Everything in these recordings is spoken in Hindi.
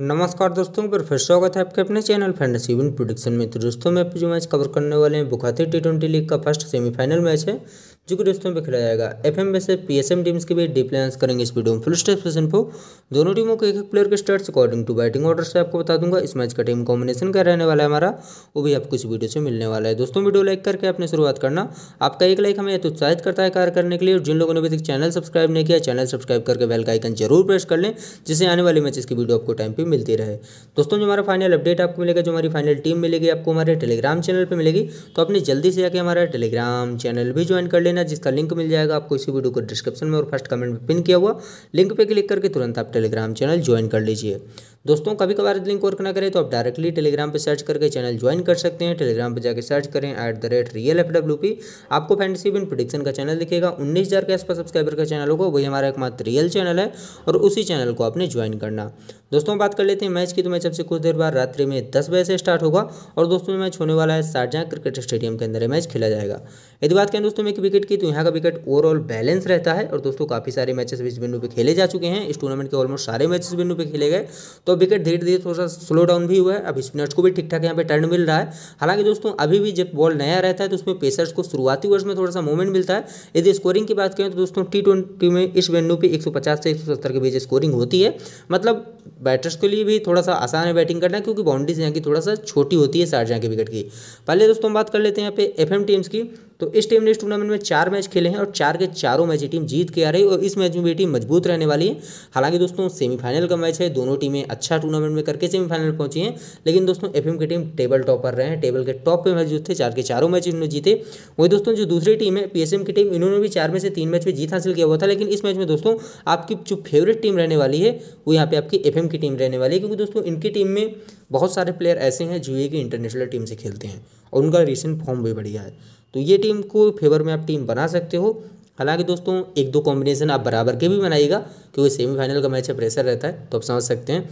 नमस्कार दोस्तों पर फिर स्वागत है आपके अपने चैनल फ्रेंड विन प्रोडिक्शन में तो दोस्तों में जो मैच कवर करने वाले हैं बुखाती टी ट्वेंटी लीग का फर्स्ट सेमीफाइनल मैच है जो कि दोस्तों में खेला जाएगा एफ एम वैसे पी एस एम टीम्स के भी डिप्लेंस करेंगे इस वीडियो में फुल स्टेप सेशन फो दोनों टीमों के एक एक प्लेयर के start according to batting order से आपको बता दूंगा इस मैच का टीम कॉम्बिनेशन क्या रहने वाला है हमारा वो भी आपको इस वीडियो से मिलने वाला है दोस्तों वीडियो लाइक करके आपने शुरुआत करना आपका एक लाइक हमें उत्साहित करता है कार्य करने के लिए जिन लोगों ने अभी तक चैनल सब्सक्राइब नहीं किया चैनल सब्सक्राइब करके बेल का आइकन जरूर प्रेस कर लें जिससे आने वाले मैचेस की वीडियो आपको टाइम पर मिलती रहे दोस्तों जो हमारा फाइनल अपडेट आपको मिलेगा जो हमारी फाइनल टीम मिलेगी आपको हमारे टेलीग्राम चैनल पर मिलेगी तो आपने जल्दी से आके हमारा टेलीग्राम चैनल भी ज्वाइन कर लेना लेना जिसका लिंक मिल जाएगा आपको इसी वीडियो को डिस्क्रिप्शन में और फर्स्ट कमेंट में पिन किया हुआ लिंक पर क्लिक करके तुरंत आप टेलीग्राम चैनल ज्वाइन कर लीजिए दोस्तों कभी कभार लिंक वर्क ना करें तो आप डायरेक्टली टेलीग्राम पर सर्च करके चैनल ज्वाइन कर सकते हैं टेलीग्राम पर जाकर सर्च करें at the rate real F W P आपको फैंडसी बिन प्रोडिक्शन का चैनल दिखेगा उन्नीस हज़ार के आसपास सब्सक्राइबर का चैनल होगा वही हमारा एकमात्र रियल चैनल है और उसी चैनल को आपने ज्वाइन करना दोस्तों बात कर लेते हैं मैच की तो मैच सबसे कुछ देर बाद रात्रि में दस बजे से स्टार्ट होगा और दोस्तों मैच होने वाला है शारजहाँ क्रिकेट स्टेडियम के अंदर मैच खेला जाएगा यदि बात करें दोस्तों एक विकेट की तो यहाँ का विकेट ओवरऑल बैलेंस रहता है और दोस्तों काफ़ी सारे मैचेस इस बिंदु पर खेले जा चुके हैं इस टूर्नामेंट के ऑलमोस्ट सारे मैचेस बिंदु पर खेले गए तो विकेट धीरे धीरे थोड़ा सा स्लो डाउन भी हुआ है अब स्पिनर्स को भी ठीक ठाक यहाँ पे टर्न मिल रहा है हालांकि दोस्तों अभी भी जब बॉल नया रहता है तो उसमें पेसर्स को शुरुआती वर्ष में थोड़ा सा मूवमेंट मिलता है यदि स्कोरिंग की बात करें तो दोस्तों टी में इस वेन्यू पर एक से एक के बीच स्कोरिंग होती है मतलब बैटर्स के लिए भी थोड़ा सा आसान है बैटिंग करना क्योंकि बाउंड्रीज यहाँ की थोड़ा सा छोटी होती है साठ यहाँ के विकेट की पहले दोस्तों हम बात कर लेते हैं यहाँ पे एफ टीम्स की तो इस टीम ने इस टूर्नामेंट में चार मैच खेले हैं और चार के चारों मैच टीम जीत के आ रही है और इस मैच में भी टीम मजबूत रहने वाली है हालांकि दोस्तों सेमीफाइनल का मैच है दोनों टीमें अच्छा टूर्नामेंट में करके सेमीफाइनल पहुंची हैं लेकिन दोस्तों एफ की टीम टेबल टॉप पर रहे हैं टेबल के टॉप पर मैच थे चार के चारों मैच इन्होंने जीते वही दोस्तों जो दूसरी टीम है पी की टीम इन्होंने भी चार में से तीन मैच में जीत हासिल किया हुआ था लेकिन इस मैच में दोस्तों आपकी जो फेवरेट टीम रहने वाली है वो यहाँ पे आपकी एफ की टीम रहने वाली है क्योंकि दोस्तों इनकी टीम में बहुत सारे प्लेयर ऐसे हैं जो ये कि इंटरनेशनल टीम से खेलते हैं और उनका रिसेंट फॉर्म भी बढ़िया है तो ये टीम को फेवर में आप टीम बना सकते हो हालांकि दोस्तों एक दो कॉम्बिनेशन आप बराबर के भी बनाइएगा क्योंकि सेमीफाइनल का मैच है प्रेशर रहता है तो आप समझ सकते हैं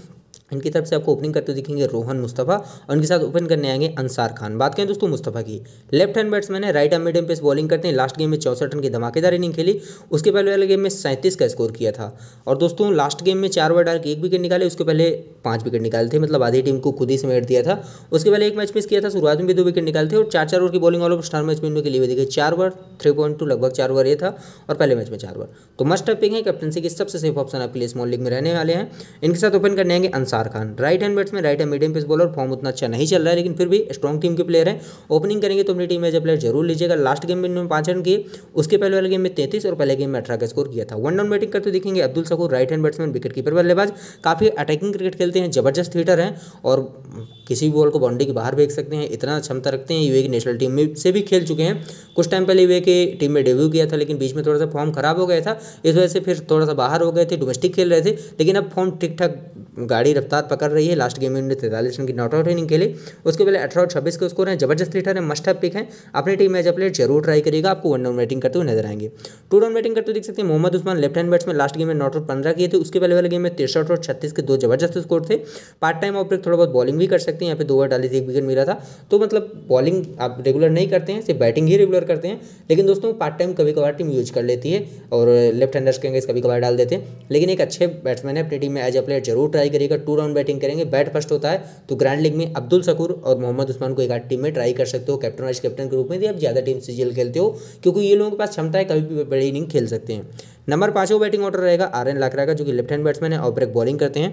इनकी तरफ से आपको ओपनिंग करते दिखेंगे रोहन मुस्तफ़ा और इनके साथ ओपन करने आएंगे अंसार खान बात करें दोस्तों मुस्तफ़ा की लेफ्ट हैंड बैट्समैन है right hand medium pace bowling करते हैं लास्ट गेम में चौसठ रन की धमाकेदार इनिंग खेली उसके पहले वाले गेम में सैंतीस का स्कोर किया था और दोस्तों लास्ट गेम में चार ओवर डाल के एक विकेट निकाले उसके पहले पाँच विकेट निकाले थे मतलब आधी टीम को खुद ही समेट दिया था उसके पहले एक मैच मिस किया था शुरुआत में भी दो विकेट निकाले थे और चार चार ओवर की bowling all over star match में इनके लिए देखिए चार ओवर थ्री पॉइंट टू लगभग चार ओवर ये था और पहले मैच में चार ओवर तो मस्ट अपिंग है कैप्टनसी के सबसे सेफ ऑप्शन आपके लिए स्मॉल लीग में रहने वाले हैं इनके साथ ओपन करने आएंगे Ansar Nisar Khan right hand batsman right hand medium pace bowler form उतना अच्छा नहीं चल रहा है लेकिन फिर भी स्ट्रॉन्ग टीम के प्लेयर हैं ओपनिंग करेंगे तो अपनी टीम में जब प्लेयर जरूर लीजिएगा लास्ट गेम में इन्होंने पांच रन किए उसके पहले वाले गेम में तैंतीस और पहले गेम में अठारह का स्कोर किया था वन डाउन बैटिंग करते देखेंगे Abdul Sakoor right hand batsman wicket keeper बल्लेबाज काफ़ी अटैकिंग क्रिकेट खेलते हैं जबरदस्त हीटर हैं और किसी भी बॉल को बाउंड्री के बाहर फेंक सकते हैं इतना क्षमता रखते हैं यूए की नेशनल टीम में से भी खेल चुके हैं कुछ टाइम पहले यूए की टीम में डेब्यू किया था लेकिन बीच में थोड़ा सा फॉर्म खराब हो गया था इस वजह से फिर थोड़ा सा बाहर हो गए थे डोमेस्टिक खेल रहे थे लेकिन अब फॉर्म ठीक ठाक गाड़ी रफ्तार पकड़ रही है लास्ट गेम में उन्होंने तैतालीस रन की नॉट आउट इनिंग खेली उसके पहले अठारह और छब्बीस के स्कोर हैं जबरदस्त रिटर्न है मस्ट पिक है अपनी टीम में एज प्लेयर जरूर ट्राई करेगा आपको वन डाउन बैटिंग करते हुए नजर आएंगे टू डाउन बैटिंग करते हुए देख सकते हैं Mohammad Usman left hand batsman last game में नॉट आउट पंद्रह किए थे उसके पहले वाले गेम में तिरसठ और छत्तीस के दो जबरदस्त स्कोर थे पार्ट टाइम ऑपरेट थोड़ा बहुत बॉलिंग भी कर सकते हैं यहाँ पे दो ओवर डाली थी एक विकेट मिला था तो मतलब बॉलिंग आप रेगुलर नहीं करते हैं सिर्फ बैटिंग ही रेगुलर करते हैं लेकिन दोस्तों पार्ट टाइम कभी कभार टीम यूज कर लेती है और लेफ्ट हैंडर्स कहेंगे कभी कभार डाल देते हैं लेकिन एक अच्छे बैट्समैन है अपनी टीम में एज अ प्लेयर जरूर ट्राई करेगा टू टू राउंड बैटिंग करेंगे बैट फर्स्ट होता है तो ग्रैंड लीग में अब्दुल शकूर और मोहम्मद उस्मान को एक आठ टीम में ट्राई कर सकते हो कैप्टन वाइस कैप्टन के रूप में आप ज़्यादा टीम सीजीएल खेलते हो क्योंकि ये लोगों के पास क्षमता है कभी भी बड़ी इनिंग खेल सकते हैं नंबर पांचों बैटिंग ऑर्डर रहेगा आर एन लाखरा का जो कि लेफ्ट हैंड बैट्समैन है और ब्रेक बॉलिंग करते हैं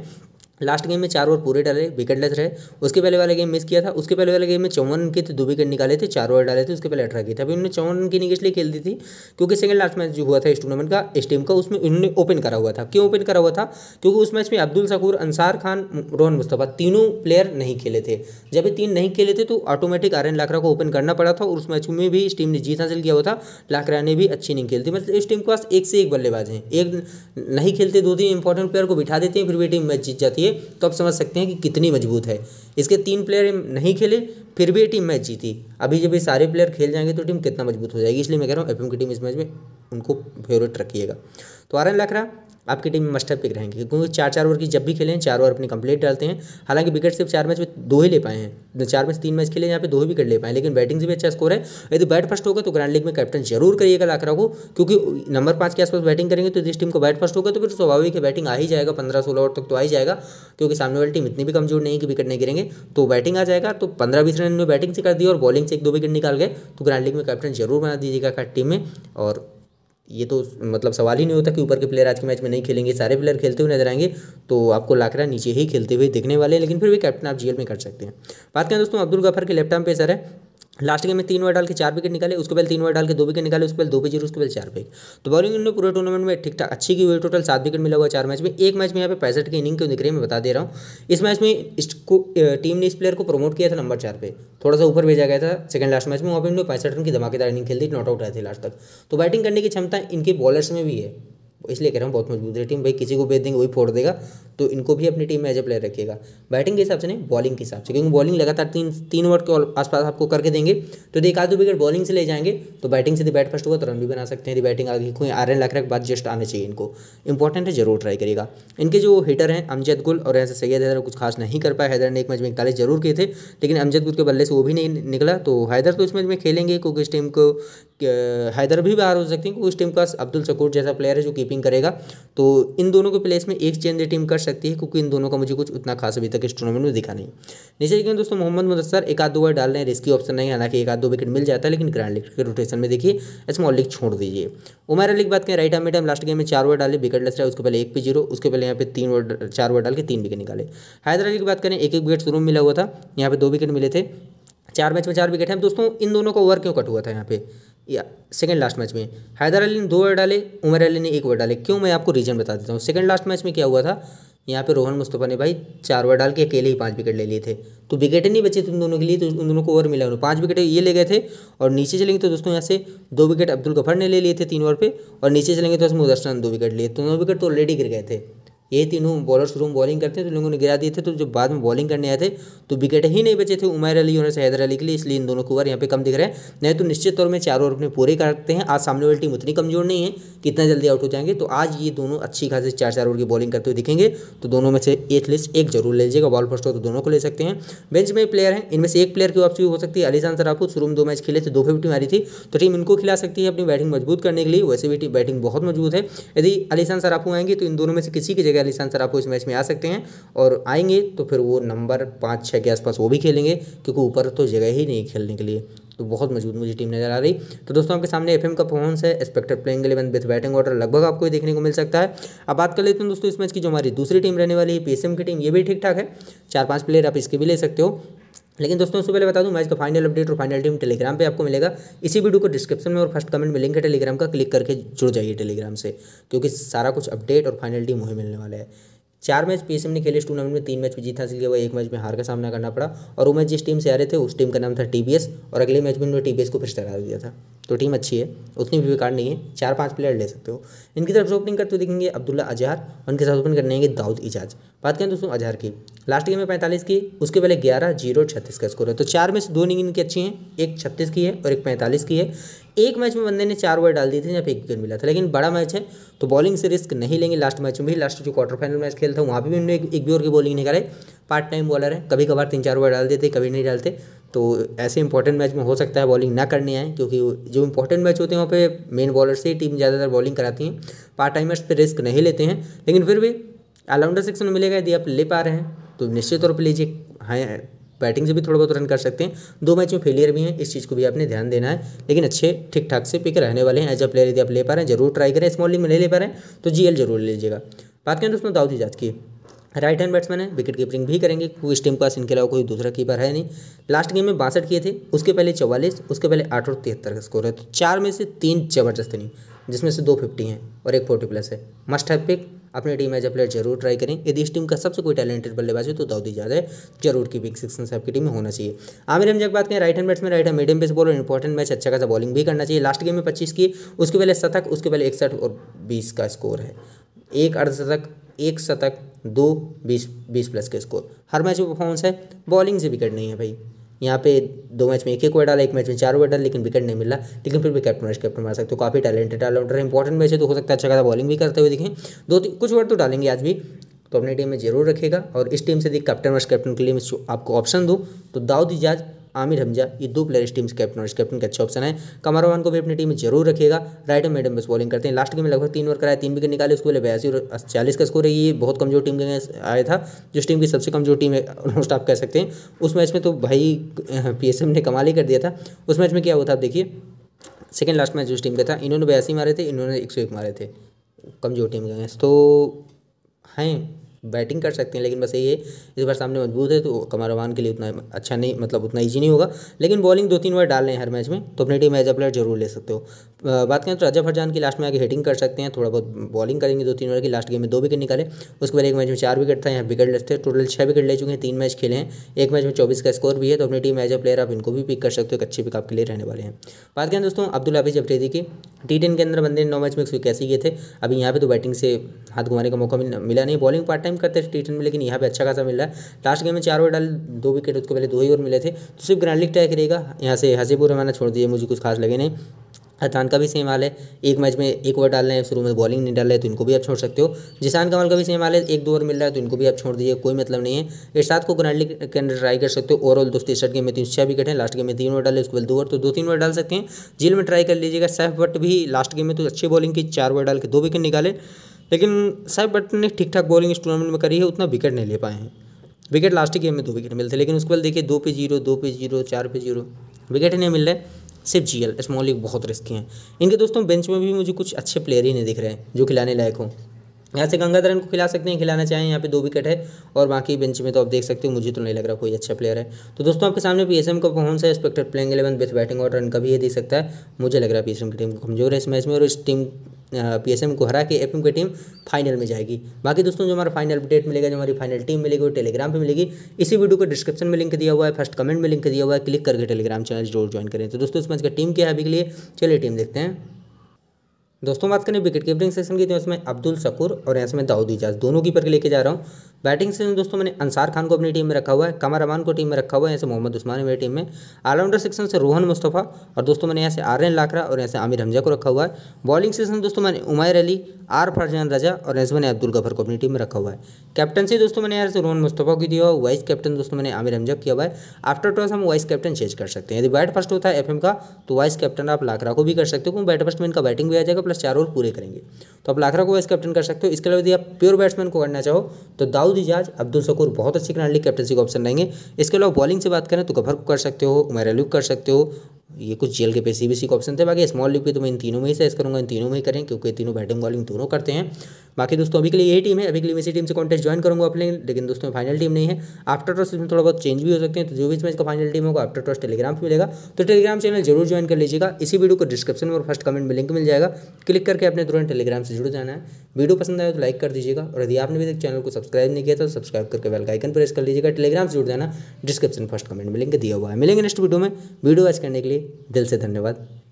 लास्ट गेम में चार ओवर पूरे डाले विकेटलेस रहे उसके पहले वाले गेम मिस किया था उसके पहले वाले गेम में चौवन रन के थे तो दो विकेट निकाले थे चार ओवर डाले थे उसके पहले अठारह की था अभी उन्होंने चौवन रन की निकेश लिए खेल दी थी क्योंकि सेकंड लास्ट मैच जो हुआ था इस टूर्नामेंट का इस टीम का उसमें उन्होंने ओपन करा हुआ था क्यों ओपन करा हुआ था क्योंकि उस मैच में अब्दुल सकूर अंसार खान रोहन मुस्तफ़ा तीनों प्लेयर नहीं खेले थे जब ये तीन नहीं खेले थे तो ऑटोमेटिक आर्यन लाखरा को ओपन करना पड़ा था और उस मैच में भी इस टीम ने जीत हासिल किया हुआ था लाखरा ने भी अच्छी नहीं खेलती मतलब इस टीम के पास एक से एक बल्लेबाज हैं एक नहीं खेलते दो तीन इंपॉर्टेंट प्लेयर को बिठा देते हैं फिर भी टीम मैच जीत जाती है तो आप समझ सकते हैं कि कितनी मजबूत है इसके तीन प्लेयर नहीं खेले फिर भी ये टीम मैच जीती अभी जब ये सारे प्लेयर खेल जाएंगे तो टीम कितना मजबूत हो जाएगी इसलिए मैं कह रहा हूँ एफ की टीम इस मैच में उनको फेवरेट रखिएगा तो आर एन लखरा आपकी टीम में मस्टर पिक रहेंगे क्योंकि चार चार ओवर की जब भी खेलें चार ओवर अपनी कंप्लीट डालते हैं हालांकि विकेट सिर्फ चार मैच में दो ही ले पाए हैं चार मैच तीन मैच खेले यहाँ पे दो ही विकेट ले पाए लेकिन बैटिंग से भी अच्छा स्कोर है यदि बैट फर्स्ट होगा तो ग्रैंड लीग में कैप्टन जरूर करिएगा लाखरा को क्योंकि नंबर पाँच के आसपास बैटिंग करेंगे तो जिस टीम को बैट फर्स्ट होगा तो फिर स्वाभाविक है बैटिंग आ ही जाएगा पंद्रह सोलह ओवर तक तो आ ही जाएगा क्योंकि सामने वाली टीम इतनी भी कमजोर नहीं कि विकेट नहीं गिरेंगे तो बैटिंग आ जाएगा तो पंद्रह बीस रन में बैटिंग से कर दी और बॉलिंग से एक दो विकेट निकाल गए तो ग्रैंड लीग में कैप्टन जरूर बना दीजिएगा टीम में और ये तो मतलब सवाल ही नहीं होता कि ऊपर के प्लेयर आज के मैच में नहीं खेलेंगे सारे प्लेयर खेलते हुए नजर आएंगे तो आपको लाकरा नीचे ही खेलते हुए दिखने वाले हैं लेकिन फिर भी कैप्टन आप जीएल में कर सकते हैं बात करें दोस्तों अब्दुल गफर के लेफ्ट आर्म पेसर है लास्ट गेम में तीन ओवर डाल के चार विकेट निकाले उसके पहले तीन ओवर डाल के दो विकेट निकाले उसके पहले दो बजे उसके पहले चार विकेट तो बॉलिंग इन्होंने पूरे टूर्नामेंट में ठीक ठाक अच्छी की हुई टोटल सात विकेट मिला हुआ चार मैच में एक मैच में यहाँ पे पैंसठ की इनिंग क्यों दिख रही है मैं बता दे रहा हूँ इस मैच में इसको टीम ने इस प्लेयर को प्रमोट किया था नंबर चार पे थोड़ा सा ऊपर भेजा गया था सेकंड लास्ट मैच में वहाँ पर इन्होंने पैंसठ रन की धमाकेदार इनिंग खेल दी नॉट आउट आए थे लास्ट तक तो बैटिंग करने की क्षमता इनके बॉलर्स में भी है इसलिए कह रहा हूँ बहुत मजबूत है टीम भाई किसी को भेज देंगे वही फोड़ देगा तो इनको भी अपनी टीम में एज ए प्लेयर रखेगा बैटिंग के हिसाब से नहीं बॉलिंग के हिसाब से क्योंकि बॉलिंग लगातार तीन तीन ओवर के आसपास आपको करके देंगे तो यदि एक आधो विकेट बॉलिंग से ले जाएंगे तो बैटिंग से यदि बैट फर्स्ट होगा तो रन भी बना सकते हैं यदि बैटिंग आगे कोई एन लाख रख बाद जस्ट आने चाहिए इनको इंपॉर्टेंट है जरूर ट्राई करेगा इनके जो हिटर हैं अमजद गुल और ऐसे सैयद हैदर कुछ खास नहीं कर पाया हैदर ने एक मैच में इकतालीस जरूर किए थे लेकिन अमजद गुल के बल्ले से वो भी नहीं निकला तो हैदर तो इस मैच में खेलेंगे क्योंकि इस टीम को हैदर भी बाहर हो सकती है क्योंकि उस टीम का अब्दुल सकूर जैसा प्लेयर है जो कीपिंग करेगा तो इन दोनों के प्लेस में एक चेंज टीम कर सकती है क्योंकि इन दोनों का मुझे कुछ उतना खास अभी तक इस टूर्नामेंट में दिखा नहीं नीचे देखिए दोस्तों मोहम्मद मुदस्सर एक आध दो बार डाल रहे हैं रिस्की ऑप्शन नहीं हालांकि एक आध दो विकेट मिल जाता है लेकिन ग्रैंड लीग के रोटेशन में देखिए स्मॉल लीग छोड़ दीजिए उमर अली की बात करें राइट आर्म लास्ट गेम में चार ओवर डाले विकेट लस रहा है उसके पहले एक पे जीरो उसके पहले यहाँ पे तीन ओवर चार ओवर डाल के तीन विकेट निकाले हैदर अली की बात करें एक एक विकेट शुरू में मिला हुआ था यहाँ पे दो विकेट मिले थे चार मैच में चार विकेट हैं दोस्तों इन दोनों का ओवर क्यों कट हुआ था यहाँ पे सेकेंड लास्ट मैच में हैदर अली ने दो ओवर डाले उमर अली ने एक ओवर डाले क्यों मैं आपको रीजन बता देता हूँ सेकेंड लास्ट मैच में क्या हुआ था यहाँ पे रोहन मुस्तफ़ा ने भाई चार ओवर डाल के अकेले ही पांच विकेट ले लिए थे तो विकेट नहीं बचे तुम दोनों के लिए तो उन दोनों को ओवर मिला उन्होंने पांच विकेट ये ले गए थे और नीचे चलेंगे तो दोस्तों यहाँ से दो विकेट अब्दुल गफर ने ले लिए थे तीन ओवर पे और नीचे चलेंगे तो उसमें मुदरसन दो विकेट लिए तो दोनों विकेट तो ऑलरेडी गिर गए थे ये तीनों शुरू में बॉलिंग करते हैं तो इन लोगों ने गिरा दिए थे तो जो बाद में बॉलिंग करने आए थे तो विकेट ही नहीं बचे थे उमर अली और हैदर अली के लिए इसलिए इन दोनों को ओवर यहाँ पे कम दिख रहे हैं नहीं तो निश्चित तौर में चारों ओवर अपने पूरे करते हैं आज सामने वाली टीम उतनी कमजोर नहीं है कितना जल्दी आउट हो जाएंगे तो आज ये दोनों अच्छी खासी चार चार ओवर की बॉलिंग करते हुए दिखेंगे तो दोनों में से एक लिस्ट एक जरूर ले लीजिएगा बॉल फर्स्ट हो तो दोनों को ले सकते हैं बेंच में प्लेयर हैं इनमें से एक प्लेयर की वापसी हो सकती है अलीसान सराफू शुरू में दो मैच खेले थे दो फिफ्टी मारी थी तो टीम इनको खिला सकती है अपनी बैटिंग मजबूत करने के लिए वैसे भी बैटिंग बहुत मजबूत है यदि अलीसान सराफू आएंगे तो इन दोनों में से किसी की जगह चालीस आंसर आपको इस मैच में आ सकते हैं और आएंगे तो फिर वो नंबर पाँच छः के आसपास वो भी खेलेंगे क्योंकि ऊपर तो जगह ही नहीं खेलने के लिए तो बहुत मजबूत मुझे टीम नज़र आ रही तो दोस्तों आपके सामने एफएम का परफॉर्मेंस है expected playing eleven with batting order लगभग आपको ही देखने को मिल सकता है अब बात कर लेते हैं दोस्तों इस मैच की जो हमारी दूसरी टीम रहने वाली है पीएसएम की टीम ये भी ठीक ठाक है चार पांच प्लेयर आप इसके भी ले सकते हो लेकिन दोस्तों उससे पहले बता दूं मैच का फाइनल अपडेट और फाइनल टीम टेलीग्राम पे आपको मिलेगा इसी वीडियो को डिस्क्रिप्शन में और फर्स्ट कमेंट में लिंक है टेलीग्राम का क्लिक करके जुड़ जाइए टेलीग्राम से क्योंकि सारा कुछ अपडेट और फाइनल टीम वहीं मिलने वाला है चार मैच पी ने खेले इस टूर्नामेंट में तीन मैच में जीत हासिल किया हुआ एक मैच में हार का सामना करना पड़ा और वो मैच जिस टीम से आ रहे थे उस टीम का नाम था टीबीएस और अगले मैच में उन्होंने टीबीएस को फिर से हरा दिया था तो टीम अच्छी है उतनी भी बेकार नहीं है चार पाँच प्लेयर ले सकते हो इनकी तरफ से ओपनिंग करते हुए देखेंगे अब्दुल्ला अजहर उनके साथ ओपन करने दाऊद इजाज बात करें दोस्तों अजहर की लास्ट गेम में पैंतालीस की उसके पहले ग्यारह जीरो छत्तीस का स्कोर है तो चार में से दो इनिंग इनकी अच्छी हैं एक छत्तीस की है और एक पैंतालीस की है एक मैच में बंदे ने चार ओवर डाल दिए थे जब एक विकेट मिला था लेकिन बड़ा मैच है तो बॉलिंग से रिस्क नहीं लेंगे लास्ट मैच में भी लास्ट जो क्वार्टर फाइनल मैच खेलता था वहाँ पर भी उन्होंने एक भी ओवर की बॉलिंग नहीं कराई पार्ट टाइम बॉलर है कभी कभार तीन चार ओवर डाल देते कभी नहीं डालते तो ऐसे इंपॉर्टेंट मैच में हो सकता है बॉलिंग ना करने आए क्योंकि जो इंपॉर्टेंट मैच होते हैं वहाँ पे मेन बॉलर से ही टीम ज़्यादातर बॉलिंग कराती हैं पार्ट टाइमर्स पर रिस्क नहीं लेते हैं लेकिन फिर भी ऑलराउंडर सेक्शन मिलेगा यदि आप ले पा रहे हैं तो निश्चित तौर पर लीजिए हाँ बैटिंग से भी थोड़ा बहुत रन कर सकते हैं दो मैच में फेलियर भी हैं इस चीज़ को भी आपने ध्यान देना है लेकिन अच्छे ठीक ठाक से पिक रहने वाले हैं एज अ प्लेयर यदि आप ले पा रहे हैं जरूर ट्राई करें स्मॉल लीग में नहीं ले पा रहे हैं तो जी जरूर ले लीजिएगा बात करें दोस्तों दाऊद इजाज की राइट हैंड बैट्समैन है विकेट कीपिंग भी करेंगे कोई टीम पास इनके अलावा कोई दूसरा कीपर है नहीं लास्ट गेम में बासठ किए थे उसके पहले चौवालीस उसके पहले आठ और तिहत्तर का स्कोर है तो चार में से तीन जबरदस्त नहीं जिसमें से दो फिफ्टी हैं और एक फोर्टी प्लस है मस्ट हैव पिक अपनी टीम एज ए प्लेयर जरूर ट्राई करें यदि इस टीम का सबसे कोई टैलेंटेड बल्लेबाज है तो दाऊदी जादे जरूर की बिग सिक्स आपकी टीम में होना चाहिए आमिर हम जब बात करें राइट हैंड में right hand medium pace bowler important match अच्छा खासा बॉलिंग भी करना चाहिए लास्ट गेम में पच्चीस की उसके पहले शतक उसके पहले इकसठ और बीस का स्कोर है एक अर्धशतक एक शतक दो बीस बीस प्लस के स्कोर हर मैच में परफॉर्मेंस है बॉलिंग से विकेट नहीं है भाई यहाँ पे दो मैच में एक एक ओवर डाला एक मैच में चार ओवर डाला लेकिन विकेट नहीं मिला लेकिन फिर भी कैप्टन रश कैप्टन मार सकते हो काफ़ी टैलेंटेड ऑलराउंडर है इंपॉर्टेंट मैच है तो हो सकता है अच्छा खासा बॉलिंग भी करते हुए दिखें दो कुछ ओवर तो डालेंगे आज भी तो अपनी टीम में जरूर रखेगा और इस टीम से देखिए कैप्टन वर्ष कैप्टन के लिए मैं आपको ऑप्शन दूँ तो दाऊद इजाज़ आमिर हमजा ये दो प्लेयर इस टीम के कैप्टन और इस कैप्टन के अच्छा ऑप्शन है कमरवान को भी अपनी टीम में जरूर रखेगा राइट एंड मैडम बस बॉलिंग करते हैं लास्ट गेम में लगभग तीन ओवर कराया तीन विकेट निकाले उसको पहले बयासी और चालीस का स्कोर है ये बहुत कमजोर टीम के आया था जिस टीम की सबसे कमजोर टीम है ऑलमोस्ट आप कह सकते हैं उस मैच में तो भाई पी ने कमाल ही कर दिया था उस मैच में क्या हुआ था आप देखिए सेकेंड लास्ट मैच जिस टीम का था इन्होंने बयासी मारे थे इन्होंने एक सौ एक मारे थे कमजोर टीम के तो हैं बैटिंग कर सकते हैं लेकिन बस ये इस बार सामने मजबूत है तो कमर के लिए उतना अच्छा नहीं मतलब उतना ईजी नहीं होगा लेकिन बॉलिंग दो तीन बार डाल रहे हैं हर मैच में तो अपनी टीम एज अ प्लेयर जरूर ले सकते हो बात करें तो रजा फरजान की लास्ट में आगे हिटिंग कर सकते हैं थोड़ा बहुत बॉलिंग करेंगे दो तीन ओवर की लास्ट गेम में दो विकेट निकाले उसके बाद एक मैच में चार विकेट था यहाँ विकेट लेते हैं टोटल छः विकेट ले चुके हैं तीन मैच खेले हैं एक मैच में चौबीस का स्कोर भी है तो अपनी टीम एज अ प्लेयर आप इनको भी पिक कर सकते हो एक अच्छे पिक आपके लिए रहने वाले हैं बात करें दोस्तों अब्दुल हाफिज अफरीदी की टी टेन के अंदर बंदे नौ मैच में एक सौ इक्यासी गए थे अभी यहाँ पर तो बैटिंग से हाथ घुमाने का मौका मिला नहीं बॉलिंग पार्ट टाइम टाइम करते थे टी में लेकिन यहाँ पे अच्छा खासा मिल रहा है लास्ट गेम में चार ओवर डाले दो विकेट उसको पहले दो ही ओवर मिले थे तो सिर्फ ग्रैंड ट्राई करेगा यहाँ से हसीपुर हमारा छोड़ दिए मुझे कुछ खास लगे नहीं अतान का भी सेम हाल है एक मैच में एक ओवर डाल रहे हैं शुरू में बॉलिंग नहीं डाल रहे तो इनको भी आप छोड़ सकते हो जिसान कमल का भी सेम हाल है एक दो ओवर मिल रहा है तो इनको भी आप छोड़ दीजिए कोई मतलब नहीं है इस साथ को ग्रैंडली के अंदर ट्राई कर सकते हो ओवरऑल दोस्त इस गेम में तीन छः विकेट है लास्ट गेम में तीन ओवर डाले उसके बाद दो ओवर तो दो तीन ओवर डाल सकते हैं जेल में ट्राई कर लीजिएगा सैफ बट भी लास्ट गेम में तो अच्छी बॉलिंग की चार ओवर डाल के दो विकेट निकाले लेकिन साहब बट ने ठीक ठाक बॉलिंग इस टूर्नामेंट में करी है उतना विकेट नहीं ले पाए हैं विकेट लास्ट गेम में दो विकेट मिलते हैं लेकिन उसके बाद देखिए दो पे जीरो दो पे जीरो चार पे जीरो विकेट नहीं मिल रहे सिर्फ जी एल स्मॉल लीग बहुत रिस्की हैं इनके दोस्तों बेंच में भी मुझे कुछ अच्छे प्लेयर ही नहीं दिख रहे हैं जो खिलाने लायक हों यहाँ से गंगाधरन को खिला सकते हैं खिलाना चाहें यहाँ पे दो विकेट है और बाकी बेंच में तो आप देख सकते हो मुझे तो नहीं लग रहा कोई अच्छा प्लेयर है तो दोस्तों आपके सामने पी का कौन सा expected playing eleven with batting और रन का भी ये दे सकता है मुझे लग रहा है पी की टीम कमजोर है इस मैच में और इस टीम पीएसएम को हरा के एफएम की टीम फाइनल में जाएगी बाकी दोस्तों जो हमारा फाइनल अपडेट मिलेगा जो हमारी फाइनल टीम मिलेगी वो टेलीग्राम पे मिलेगी इसी वीडियो को डिस्क्रिप्शन में लिंक दिया हुआ है फर्स्ट कमेंट में लिंक दिया हुआ है क्लिक करके टेलीग्राम चैनल जरूर ज्वाइन करें तो दोस्तों इस मैच का टीम क्या है अभी के लिए चलिए टीम देखते हैं दोस्तों बात करें विकेट कीपिंग सेशन की तो इसमें अब्दुल शकूर और में दाऊद इजाज दोनों कीपर के लेके जा रहा हूँ बैटिंग सेक्शन दोस्तों मैंने अंसार खान को अपनी टीम में रखा हुआ है कमर अमान को टीम में रखा हुआ है ऐसे मोहम्मद उस्मान है मेरी टीम में ऑलराउंडर सेक्शन से रोहन मुस्तफ़ा और दोस्तों मैंने यहाँ से एन लाखरा और यहाँ से आमिर हमजा को रखा हुआ है बॉलिंग सेक्शन दोस्तों मैंने उमायर अली आर फरजान रजा और यहाँ से मैंने अब्दुल गफर को अपनी टीम में रखा हुआ है कैप्टनसी दोस्तों मैंने यहाँ से रोहन मुस्तफ़ा की दिया हुआ वाइस कैप्टन दोस्तों मैंने आमिर हमजा किया हुआ है आफ्टर टॉस हम वाइस कैप्टन चेंज कर सकते हैं यदि बैट फर्स्ट होता है एफ का तो वाइस कैप्टन आप लाखरा को भी कर सकते हो क्योंकि बैट फर्स्ट में इनका बैटिंग भी आ जाएगा प्लस चार ओवर पूरे करेंगे तो आप लाखरा को वाइस कैप्टन कर सकते हो इसके अलावा यदि आप प्योर बैट्समैन को करना चाहो तो दाऊद इजाज अब्दुल शकूर बहुत अच्छी खिलाड़ी कैप्टनसी का ऑप्शन रहेंगे इसके अलावा बॉलिंग से बात करें तो गफर को कर सकते हो उमर अलू कर सकते हो ये कुछ जेल के पे सी का ऑप्शन थे बाकी स्मॉल लीग पे तो मैं इन तीनों में ही साइज करूँगा इन तीनों में ही करें क्योंकि तीनों बैटिंग बॉलिंग दोनों करते हैं बाकी दोस्तों अभी के लिए यही टीम है अभी के लिए इसी टीम से कॉन्टेस्ट ज्वाइन करूँगा अपने लेकिन दोस्तों फाइनल टीम नहीं है आफ्टर ट्रस्ट इसमें थोड़ा बहुत चेंज भी हो सकते हैं तो जो भी इस इसका फाइनल टीम होगा आफ्टर ट्रस्ट टेलीग्राम पर मिलेगा तो टेलीग्राम चैनल जरूर ज्वाइन कर लीजिएगा इसी वीडियो को डिस्क्रिप्शन में और फर्स्ट कमेंट में लिंक मिल जाएगा क्लिक करके अपने तुरंत टेलीग्राम से जुड़ जाना है वीडियो पसंद आया तो लाइक कर दीजिएगा और यदि आपने भी चैनल को सब्सक्राइब नहीं किया तो सब्सक्राइब करके बेल आइकन प्रेस कर लीजिएगा टेलीग्राम से जुड़ जाना डिस्क्रिप्शन फर्स्ट कमेंट में लिंक दिया हुआ है मिलेंगे नेक्स्ट वीडियो में वीडियो वॉच करने के लिए दिल से धन्यवाद